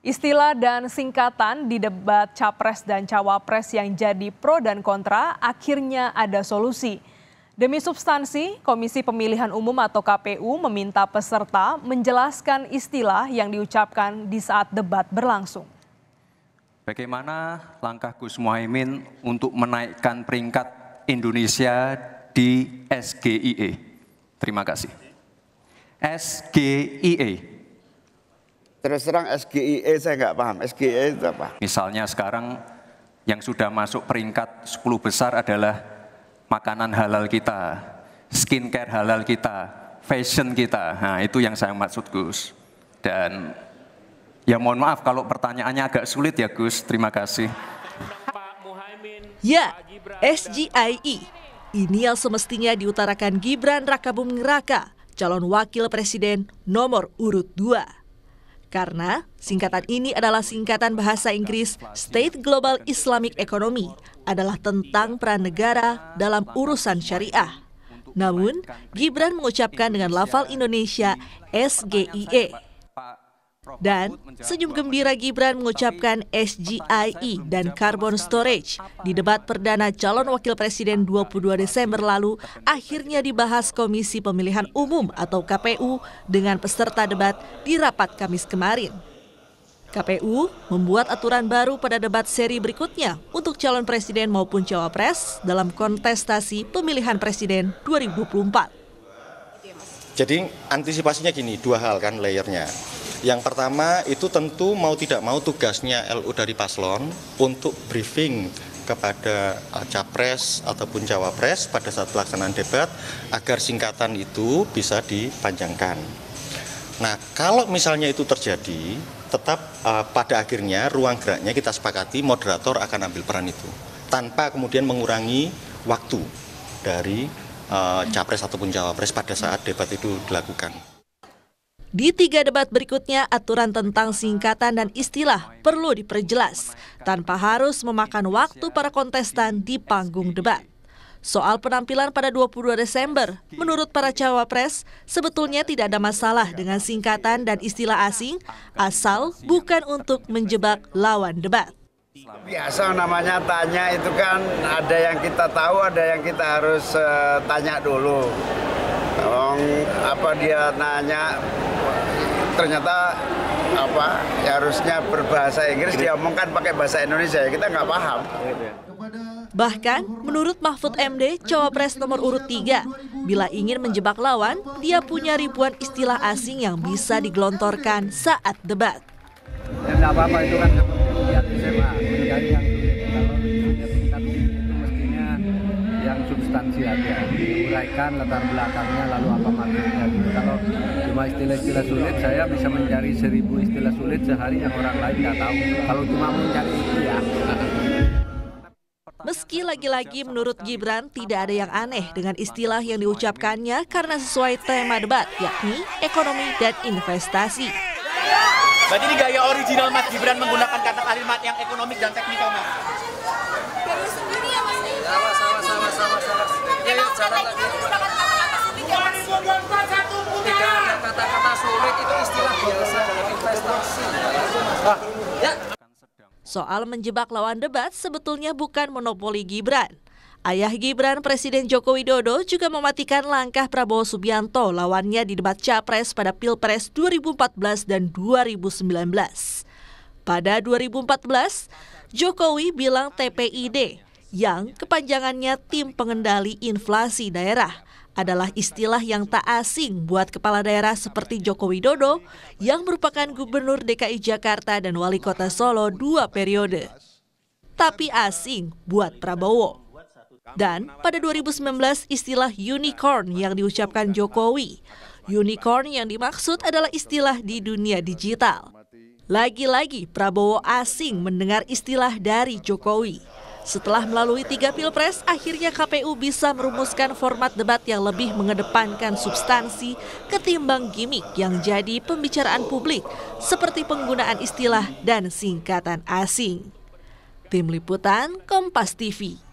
Istilah dan singkatan di debat capres dan cawapres yang jadi pro dan kontra akhirnya ada solusi. Demi substansi, Komisi Pemilihan Umum atau KPU meminta peserta menjelaskan istilah yang diucapkan di saat debat berlangsung. Bagaimana langkah Gus Muhaimin untuk menaikkan peringkat Indonesia di SGIE? Terima kasih. SGIE Terus terang SGIE saya nggak paham. SGIE itu apa? Misalnya sekarang yang sudah masuk peringkat 10 besar adalah makanan halal kita, skincare halal kita, fashion kita. Nah, itu yang saya maksud Gus. Dan ya mohon maaf kalau pertanyaannya agak sulit ya Gus. Terima kasih. Ya, SGIE. Ini yang semestinya diutarakan Gibran Rakabuming Raka, calon wakil presiden nomor urut 2. Karena singkatan ini adalah singkatan bahasa Inggris State Global Islamic Economy adalah tentang peran negara dalam urusan syariah. Namun, Gibran mengucapkan dengan lafal Indonesia SGIE dan senyum gembira Gibran mengucapkan SGIE dan carbon storage di debat perdana calon wakil presiden 22 Desember lalu akhirnya dibahas Komisi Pemilihan Umum atau KPU dengan peserta debat di rapat Kamis kemarin. KPU membuat aturan baru pada debat seri berikutnya untuk calon presiden maupun cawapres dalam kontestasi pemilihan presiden 2024. Jadi antisipasinya gini, dua hal kan layernya. Yang pertama itu tentu mau tidak mau tugasnya LU dari paslon untuk briefing kepada eh, capres ataupun cawapres pada saat pelaksanaan debat agar singkatan itu bisa dipanjangkan. Nah, kalau misalnya itu terjadi, tetap uh, pada akhirnya ruang geraknya kita sepakati moderator akan ambil peran itu tanpa kemudian mengurangi waktu dari uh, capres ataupun cawapres pada saat debat itu dilakukan. Di tiga debat berikutnya, aturan tentang singkatan dan istilah perlu diperjelas, tanpa harus memakan waktu para kontestan di panggung debat. Soal penampilan pada 22 Desember, menurut para cawapres, sebetulnya tidak ada masalah dengan singkatan dan istilah asing, asal bukan untuk menjebak lawan debat. Biasa namanya tanya itu kan ada yang kita tahu, ada yang kita harus uh, tanya dulu. Kalau apa dia nanya ternyata apa ya harusnya berbahasa Inggris diomongkan pakai bahasa Indonesia kita nggak paham. Bahkan menurut Mahfud MD, cawapres nomor urut 3, bila ingin menjebak lawan, dia punya ribuan istilah asing yang bisa digelontorkan saat debat. Ya, apa-apa itu kan substansi aja diuraikan latar belakangnya lalu apa maksudnya gitu kalau cuma istilah-istilah sulit saya bisa mencari seribu istilah sulit sehari yang orang lain nggak tahu kalau cuma mencari itu ya Meski lagi-lagi menurut Gibran tidak ada yang aneh dengan istilah yang diucapkannya karena sesuai tema debat yakni ekonomi dan investasi. Berarti ini gaya original Mas Gibran menggunakan kata kalimat yang ekonomik dan teknikal Mas. sendiri ya Mas. Sama sama sama sama. Ya, ya, Ya. Soal menjebak lawan debat sebetulnya bukan monopoli Gibran. Ayah Gibran Presiden Joko Widodo juga mematikan langkah Prabowo Subianto lawannya di debat Capres pada Pilpres 2014 dan 2019. Pada 2014, Jokowi bilang TPID yang kepanjangannya Tim Pengendali Inflasi Daerah adalah istilah yang tak asing buat kepala daerah seperti Joko Widodo yang merupakan gubernur DKI Jakarta dan wali kota Solo dua periode. Tapi asing buat Prabowo. Dan pada 2019 istilah unicorn yang diucapkan Jokowi. Unicorn yang dimaksud adalah istilah di dunia digital. Lagi-lagi Prabowo asing mendengar istilah dari Jokowi. Setelah melalui tiga pilpres, akhirnya KPU bisa merumuskan format debat yang lebih mengedepankan substansi ketimbang gimmick yang jadi pembicaraan publik, seperti penggunaan istilah dan singkatan asing. Tim Liputan Kompas TV